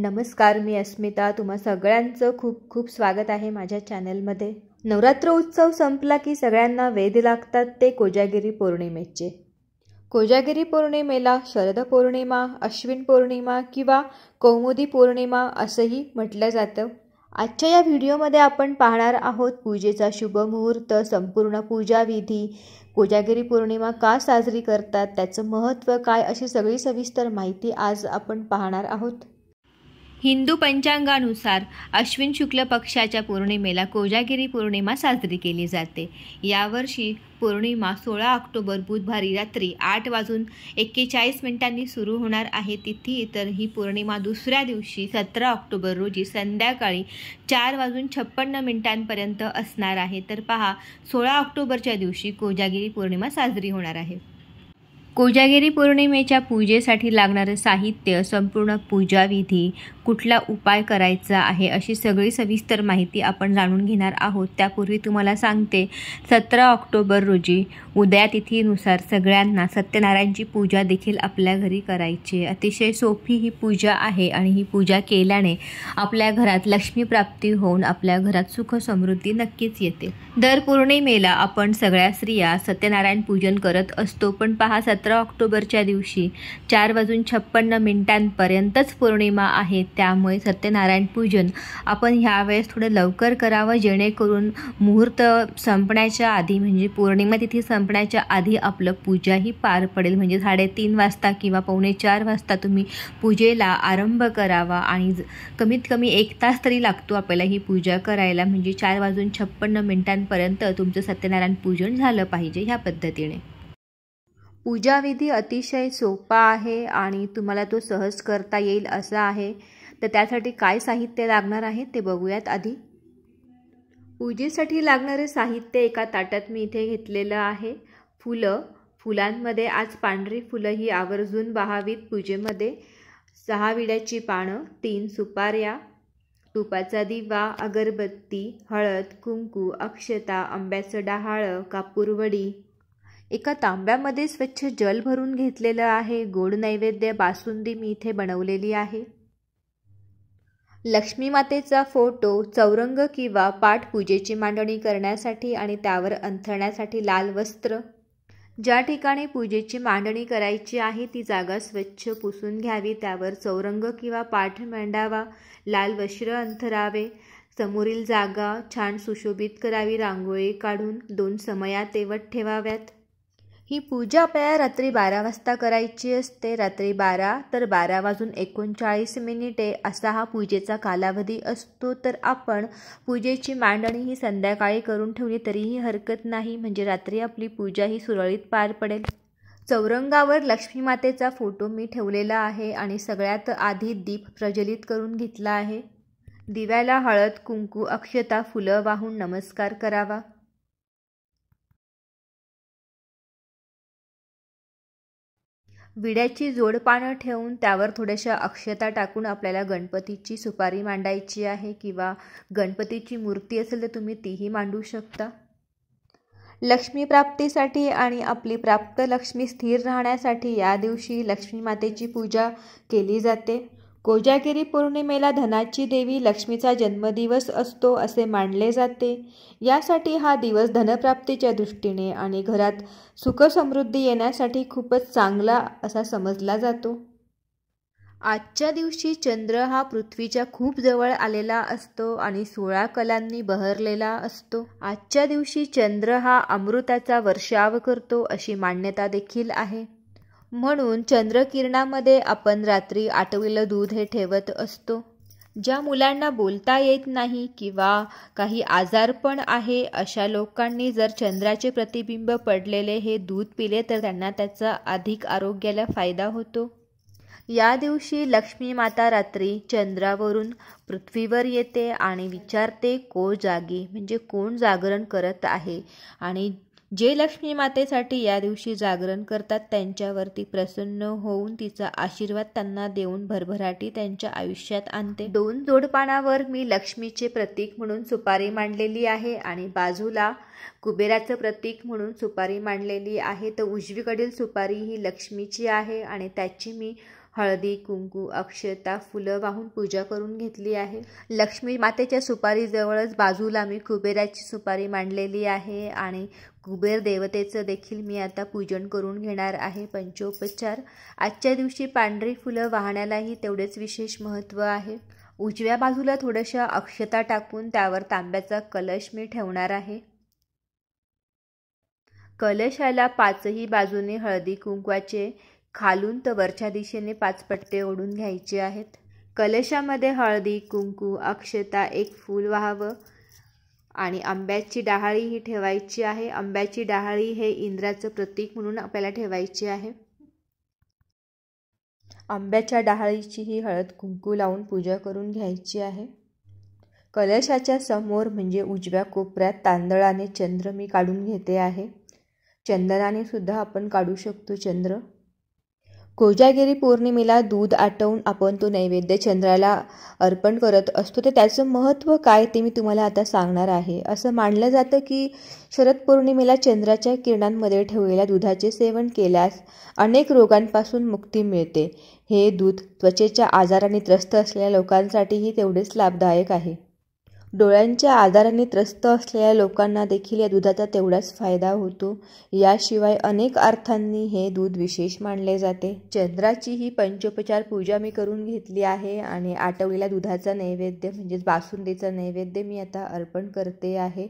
नमस्कार मी अस्मिता तुम्हा सगळ्यांचं खूप खूप स्वागत आहे माझ्या चॅनलमध्ये नवरात्र उत्सव संपला की सगळ्यांना वेध लागतात ते कोजागिरी पौर्णिमेचे कोजागिरी पौर्णिमेला शरद पौर्णिमा अश्विन पौर्णिमा किंवा कौमुदी पौर्णिमा असंही म्हटलं जातं आजच्या या व्हिडिओमध्ये आपण पाहणार आहोत पूजेचा शुभ मुहूर्त संपूर्ण पूजाविधी कोजागिरी पौर्णिमा का साजरी करतात त्याचं महत्त्व काय अशी सगळी सविस्तर माहिती आज आपण पाहणार आहोत हिंदू पंचांगानुसार अश्विन शुक्ल पक्षाच्या पौर्णिमेला कोजागिरी पौर्णिमा साजरी केली जाते यावर्षी पौर्णिमा सोळा ऑक्टोबर बुधवारी रात्री आठ वाजून एक्केचाळीस मिनिटांनी सुरू होणार आहे तिथी तर ही पौर्णिमा दुसऱ्या दिवशी सतरा ऑक्टोबर रोजी संध्याकाळी चार वाजून छप्पन्न मिनिटांपर्यंत असणार आहे तर पहा सोळा ऑक्टोबरच्या दिवशी कोजागिरी पौर्णिमा साजरी होणार आहे कोजागिरी पौर्णिमेच्या पूजेसाठी लागणारं साहित्य संपूर्ण पूजाविधी कुठला उपाय करायचा आहे अशी सगळी सविस्तर माहिती आपण जाणून घेणार आहोत त्यापूर्वी तुम्हाला सांगते सतरा ऑक्टोबर रोजी उदया तिथीनुसार सगळ्यांना सत्यनारायणची पूजा देखील आपल्या घरी करायची अतिशय सोपी ही पूजा आहे आणि ही पूजा केल्याने आपल्या घरात लक्ष्मीप्राप्ती होऊन आपल्या घरात सुख समृद्धी नक्कीच येते दर पौर्णिमेला आपण सगळ्या स्त्रिया सत्यनारायण पूजन करत असतो पण पहा सतरा ऑक्टोबरच्या दिवशी चार वाजून छप्पन्न मिनिटांपर्यंतच पौर्णिमा आहे त्यामुळे सत्यनारायण पूजन आपण ह्यावेळेस थोडं लवकर करावं जेणेकरून मुहूर्त संपण्याच्या आधी म्हणजे पौर्णिमा तिथी संपण्याच्या आधी आपलं पूजाही पार पडेल म्हणजे साडेतीन वाजता किंवा पावणे चार वाजता तुम्ही पूजेला आरंभ करावा आणि कमीत कमी एक तास तरी लागतो आपल्याला ही पूजा करायला म्हणजे चार वाजून छप्पन्न मिनिटांपर्यंत तुमचं सत्यनारायण पूजन झालं पाहिजे ह्या पद्धतीने पूजाविधी अतिशय सोपा आहे आणि तुम्हाला तो सहज करता येईल असा आहे तर त्यासाठी काय साहित्य लागणार आहे ते बघूयात आधी पूजेसाठी लागणारे साहित्य एका ताटात मी इथे घेतलेलं आहे फुलं फुलांमध्ये आज पांढरी फुलं ही आवर्जून बहावीत पूजेमध्ये सहा विड्याची पानं तीन सुपाऱ्या तुपाचा दिवा अगरबत्ती हळद कुंकू अक्षता आंब्याचं डहाळं कापूरवडी एका तांब्यामध्ये स्वच्छ जल भरून घेतलेलं आहे गोड नैवेद्य बासुंदी मी इथे बनवलेली आहे लक्ष्मी मातेचा फोटो चौरंग किंवा पाठपूजेची मांडणी करण्यासाठी आणि त्यावर अंथरण्यासाठी लाल वस्त्र ज्या ठिकाणी पूजेची मांडणी करायची आहे ती जागा स्वच्छ पुसून घ्यावी त्यावर चौरंग किंवा पाठ मांडावा लाल वस्त्र अंथरावे समोरील जागा छान सुशोभित करावी रांगोळी काढून दोन समया तेवत ठेवाव्यात ही पूजा आपल्याला रात्री बारा वाजता करायची असते रात्री बारा तर बारा वाजून एकोणचाळीस मिनिटे असा हा पूजेचा कालावधी असतो तर आपण पूजेची मांडणी ही संध्याकाळी करून ठेवली तरीही हरकत नाही म्हणजे रात्री आपली पूजा ही सुरळीत पार पडेल चौरंगावर लक्ष्मी मातेचा फोटो मी ठेवलेला आहे आणि सगळ्यात आधी दीप प्रज्वलित करून घेतला आहे दिव्याला हळद कुंकू अक्षता फुलं वाहून नमस्कार करावा विड्याची जोडपानं ठेवून त्यावर थोड्याशा अक्षता टाकून आपल्याला गणपतीची सुपारी मांडायची आहे किंवा गणपतीची मूर्ती असेल तर तुम्ही तीही मांडू शकता लक्ष्मी प्राप्तीसाठी आणि आपली प्राप्त लक्ष्मी स्थिर राहण्यासाठी या दिवशी लक्ष्मी मातेची पूजा केली जाते कोजागिरी पौर्णिमेला धनाची देवी लक्ष्मीचा जन्मदिवस असतो असे मानले जाते यासाठी हा दिवस धनप्राप्तीच्या दृष्टीने आणि घरात सुखसमृद्धी येण्यासाठी खूपच चांगला असा समजला जातो आजच्या दिवशी चंद्र हा पृथ्वीच्या खूप जवळ आलेला असतो आणि सोळा कलांनी बहरलेला असतो आजच्या दिवशी चंद्र हा अमृताचा वर्षाव करतो अशी मान्यता देखील आहे म्हणून चंद्रकिरणामध्ये आपण रात्री आटवलेलं दूध हे ठेवत असतो ज्या मुलांना बोलता येत नाही किंवा काही आजार पण आहे अशा लोकांनी जर चंद्राचे प्रतिबिंब पडलेले हे दूध पिले तर त्यांना त्याचा अधिक आरोग्याला फायदा होतो या दिवशी लक्ष्मी माता रात्री चंद्रावरून पृथ्वीवर येते आणि विचारते को जागी म्हणजे कोण जागरण करत आहे आणि जे लक्ष्मी मातेसाठी या दिवशी जागरण करतात त्यांच्यावरती प्रसन्न होऊन तिचा आशीर्वाद त्यांना देऊन भरभराटी त्यांच्या आयुष्यात आणते दोन जोडपानावर मी लक्ष्मीचे प्रतीक म्हणून सुपारी मांडलेली आहे आणि बाजूला कुबेराचं प्रतीक म्हणून सुपारी मांडलेली आहे तर उजवीकडील सुपारी ही लक्ष्मीची आहे आणि त्याची मी हळदी कुंकू अक्षता फुलं वाहून पूजा करून घेतली आहे लक्ष्मी मातेच्या सुपारीजवळच बाजूला मी कुबेराची सुपारी मांडलेली आहे आणि कुबेर देवतेचं देखील मी आता पूजन करून घेणार आहे पंचोपचार आजच्या दिवशी पांढरी फुलं वाहण्यालाही तेवढेच विशेष महत्त्व आहे उजव्या बाजूला थोडंशा अक्षता टाकून त्यावर तांब्याचा कलश मी ठेवणार आहे कलशाला पाचही बाजूने हळदी कुंकवाचे खालून तर वरच्या दिशेने पाच पट्टे ओढून घ्यायचे आहेत कलशामध्ये हळदी कुंकू अक्षता एक फूल व्हावं आणि आंब्याची डहाळी ही ठेवायची आहे आंब्याची डहाळी हे इंद्राचं प्रतीक म्हणून आपल्याला ठेवायची आहे आंब्याच्या डहाळीची ही हळद कुंकू लावून पूजा करून घ्यायची आहे कलशाच्या समोर म्हणजे उजव्या कोपऱ्यात तांदळाने चंद्र मी काढून घेते आहे चंदनाने सुद्धा आपण काढू शकतो चंद्र कोजागिरी पौर्णिमेला दूध आटवून आपण तो नैवेद्य चंद्राला अर्पण करत असतो तर त्याचं महत्त्व काय ते मी तुम्हाला आता सांगणार आहे असं मानलं जातं की शरद पौर्णिमेला चंद्राच्या किरणांमध्ये ठेवलेल्या दुधाचे सेवन केल्यास अनेक रोगांपासून मुक्ती मिळते हे दूध त्वचेच्या आजाराने त्रस्त असलेल्या लोकांसाठीही तेवढेच लाभदायक आहे डोळ्यांच्या आजाराने त्रस्त असलेल्या लोकांना देखील या दुधाचा तेवढाच फायदा होतो याशिवाय अनेक अर्थांनी हे दूध विशेष मानले जाते चंद्राची ही पंचोपचार पूजा मी करून घेतली आहे आणि आटवलेल्या दुधाचा नैवेद्य म्हणजेच बासुंदीचा नैवेद्य मी आता अर्पण करते आहे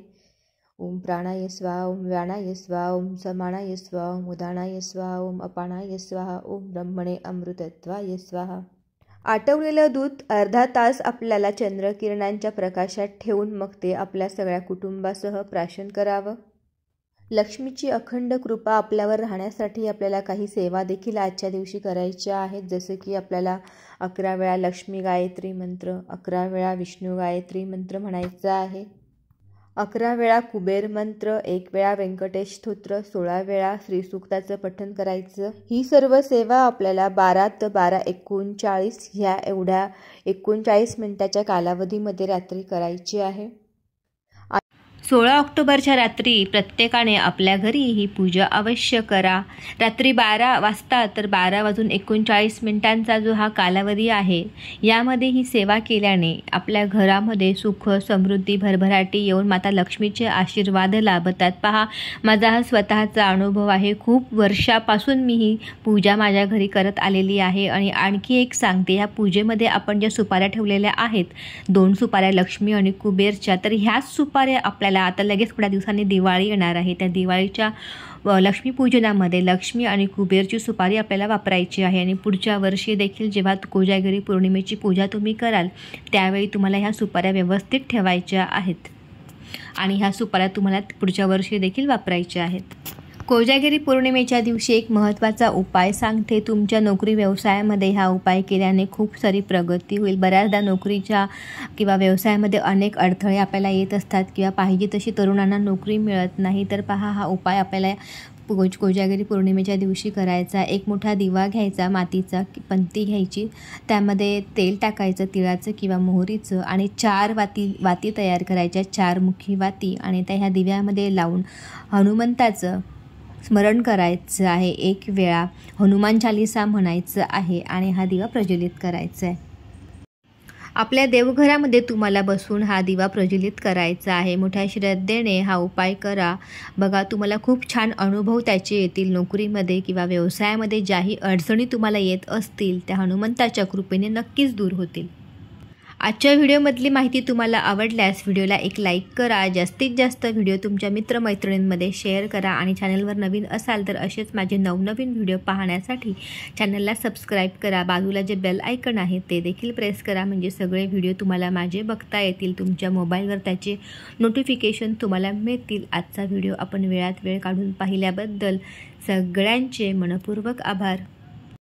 ओम प्राणा यस्वा ओम व्याणा यस्वा ओम समाणा यस्वा ओम उदाणा यस्वा ओम अपाणा यस्वा ओम ब्रह्मणे अमृतत्वा यस्वाहा आटवलेलं दूध अर्धा तास आपल्याला चंद्रकिरणांच्या प्रकाशात ठेवून मग ते आपल्या सगळ्या कुटुंबासह प्राशन करावं लक्ष्मीची अखंड कृपा आपल्यावर राहण्यासाठी आपल्याला काही सेवा देखील आजच्या दिवशी करायच्या आहेत जसं की आपल्याला अकरा वेळा लक्ष्मी गायत्री मंत्र अकरा वेळा विष्णू गायत्री मंत्र म्हणायचा आहे अकरा वेळा कुबेर मंत्र एक वेळा व्यंकटेश स्तोत्र सोळा वेळा श्रीसुक्ताचं पठन करायचं ही सर्व सेवा आपल्याला बारा ते बारा एकोणचाळीस ह्या एवढ्या एकोणचाळीस मिनटाच्या कालावधीमध्ये रात्री करायची आहे सोळा ऑक्टोबरच्या रात्री प्रत्येकाने आपल्या घरी ही पूजा अवश्य करा रात्री बारा वाजता तर बारा वाजून एकोणचाळीस मिनिटांचा जो हा कालावधी आहे यामध्ये ही सेवा केल्याने आपल्या घरामध्ये सुख समृद्धी भरभराटी येऊन माता लक्ष्मीचे आशीर्वाद लाभतात पहा माझा हा स्वतःचा अनुभव आहे खूप वर्षापासून मी ही पूजा माझ्या घरी करत आलेली आहे आणि आणखी एक सांगते ह्या पूजेमध्ये आपण ज्या सुपाऱ्या ठेवलेल्या आहेत दोन सुपाऱ्या लक्ष्मी आणि कुबेरच्या तर ह्याच सुपाऱ्या आपल्याला आपल्याला आता लगेच थोड्या दिवसांनी दिवाळी येणार आहे त्या दिवाळीच्या लक्ष्मीपूजनामध्ये लक्ष्मी आणि कुबेरची सुपारी आपल्याला वापरायची आहे आणि पुढच्या वर्षी देखील जेव्हा कोजागिरी पौर्णिमेची पूजा तुम्ही कराल त्यावेळी तुम्हाला ह्या सुपाऱ्या व्यवस्थित ठेवायच्या आहेत आणि ह्या सुपाऱ्या तुम्हाला पुढच्या वर्षी देखील वापरायच्या आहेत कोजागिरी पौर्णिमेच्या दिवशी एक महत्त्वाचा उपाय सांगते तुमच्या नोकरी व्यवसायामध्ये हा उपाय केल्याने खूप सारी प्रगती होईल बऱ्याचदा नोकरीच्या किंवा व्यवसायामध्ये अनेक अडथळे आपल्याला येत असतात किंवा पाहिजे तशी तरुणांना नोकरी मिळत नाही तर पहा हा उपाय आपल्याला कोज कोजागिरी पौर्णिमेच्या दिवशी करायचा एक मोठा दिवा घ्यायचा मातीचा पंती घ्यायची त्यामध्ये तेल टाकायचं तिळाचं किंवा मोहरीचं आणि चार वाती वाती तयार करायच्या चार मुखी वाती आणि त्या ह्या दिव्यामध्ये लावून हनुमंताचं स्मरण करायचं आहे एक वेळा हनुमान चालिसा म्हणायचं आहे आणि हा दिवा प्रज्वलित करायचा आहे आपल्या देवघरामध्ये तुम्हाला बसून हा दिवा प्रज्वलित करायचा आहे मोठ्या श्रद्धेने हा उपाय करा बघा तुम्हाला खूप छान अनुभव त्याचे येतील नोकरीमध्ये किंवा व्यवसायामध्ये ज्याही अडचणी तुम्हाला येत असतील त्या हनुमंताच्या कृपेने नक्कीच दूर होतील आजच्या व्हिडिओमधली माहिती तुम्हाला आवडल्यास व्हिडिओला एक लाईक करा जास्तीत जास्त व्हिडिओ तुमच्या मित्रमैत्रिणींमध्ये शेअर करा आणि चॅनलवर नवीन असाल तर असेच माझे नवनवीन व्हिडिओ पाहण्यासाठी चॅनलला सबस्क्राईब करा बाजूला जे बेल आयकन आहे ते देखील प्रेस करा म्हणजे सगळे व्हिडिओ तुम्हाला माझे बघता येतील तुमच्या मोबाईलवर त्याचे नोटिफिकेशन तुम्हाला मिळतील आजचा व्हिडिओ आपण वेळात वेळ काढून पाहिल्याबद्दल सगळ्यांचे मनपूर्वक आभार